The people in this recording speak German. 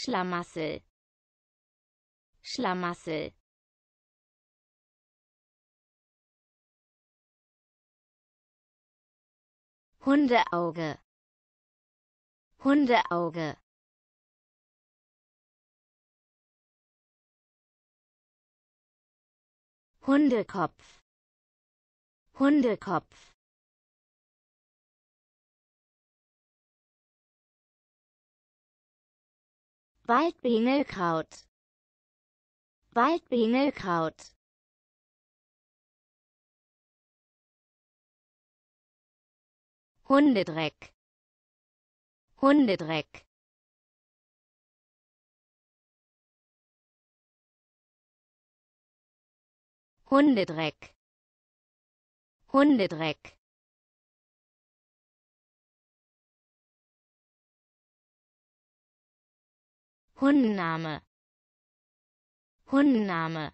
Schlamassel. Schlamassel. Hundeauge. Hundeauge. Hundekopf. Hundekopf. Waldbingelkraut Waldbingelkraut Hundedreck Hundedreck Hundedreck Hundedreck Hundenname Hundenname